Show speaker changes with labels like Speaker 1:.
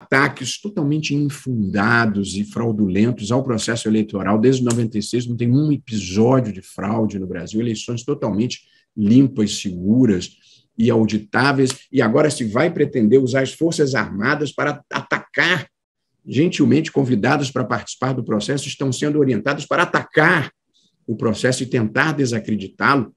Speaker 1: ataques totalmente infundados e fraudulentos ao processo eleitoral. Desde 96 não tem um episódio de fraude no Brasil, eleições totalmente limpas, seguras e auditáveis, e agora se vai pretender usar as Forças Armadas para atacar gentilmente convidados para participar do processo, estão sendo orientados para atacar o processo e tentar desacreditá-lo.